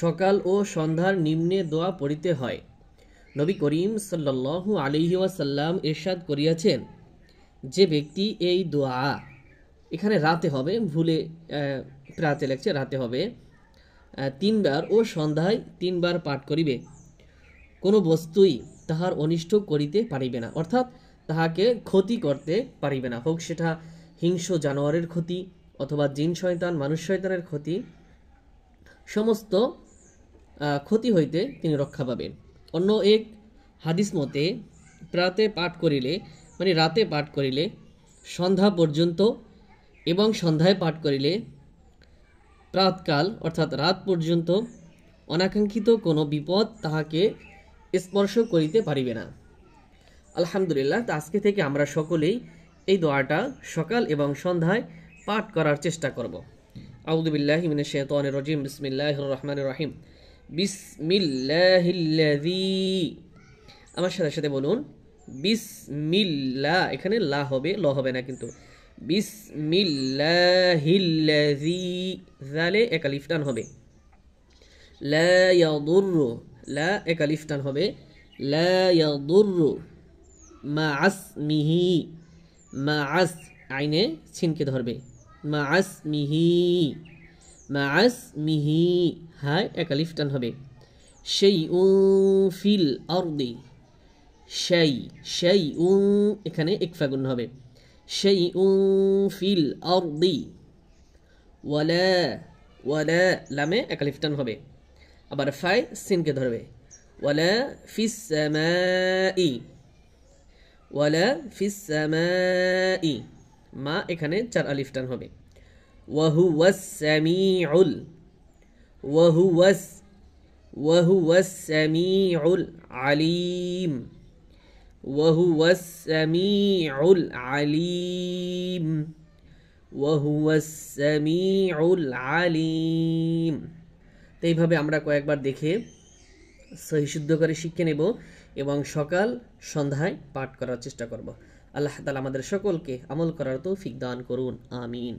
সকাল ও সন্ধ্যার নিম্নে দোয়া পড়িতে হয় নবী করিম সাল্লু আলহি ওয়াসাল্লাম এরশাদ করিয়াছেন যে ব্যক্তি এই দোয়া এখানে রাতে হবে ভুলে প্রাতে লেখছে রাতে হবে তিনবার ও সন্ধ্যায় তিনবার পাঠ করিবে কোনো বস্তুই তাহার অনিষ্ট করিতে পারিবে না অর্থাৎ তাহাকে ক্ষতি করতে পারিবে না হোক সেটা হিংস্র জানোয়ারের ক্ষতি অথবা জিন শয়তান মানুষ শয়তানের ক্ষতি সমস্ত ক্ষতি হইতে তিনি রক্ষা পাবেন অন্য এক হাদিস মতে প্রাতে পাঠ করিলে মানে রাতে পাঠ করিলে সন্ধ্যা পর্যন্ত এবং সন্ধ্যায় পাঠ করিলে প্রাতকাল অর্থাৎ রাত পর্যন্ত অনাকাঙ্ক্ষিত কোনো বিপদ তাহাকে স্পর্শ করিতে পারিবে না আলহামদুলিল্লাহ তা আজকে থেকে আমরা সকলেই এই দোয়াটা সকাল এবং সন্ধ্যায় পাঠ করার চেষ্টা করব আউদুবিল্লাহ মিন শেতন রজিম বিসমিল্লাহ রহমান রহিম বিসমিল্লাহিল্লাদি আমার সাথে সাথে বলুন বিসমিল্লা এখানে লা হবে ল হবে না কিন্তু বিসমিল্লাহিল্লাজি জালে একালিফটান হবে লা ইয়াদুরু লা একালিফটান হবে লা ইয়াদুরু মাআসমিহি মাআস আইনে ছিনকে ধরবে মাসমিহি মাসমিহি হাই একা টান হবে সেই ফিল অর্দি সেই সেই উং এখানে ফাগুন হবে সেই ফিল অর্দি ওয়ালা ওয়ালা লামে একালিফ টান হবে আবার ফাই সিনকে ধরবে ওয়ালা ফিস ওয়ালা ফিস মা এখানে চার আলিফ টান হবে ওয়াহু ওয়াস স্যামিউল ওয়াহু ওয়াস ওয়াহু ওয়াস স্যামিউল আলিম ওয়াহু ওয়াস স্যামিউল আলিম ওয়াহু ওয়াস স্যামিউল আলিম তো এইভাবে আমরা কয়েকবার দেখে সহিশুদ্ধ করে শিখে নেব এবং সকাল সন্ধ্যায় পাঠ করার চেষ্টা করব আল্লাহ তালা আমাদের সকলকে আমল করার তৌফিক দান করুন আমিন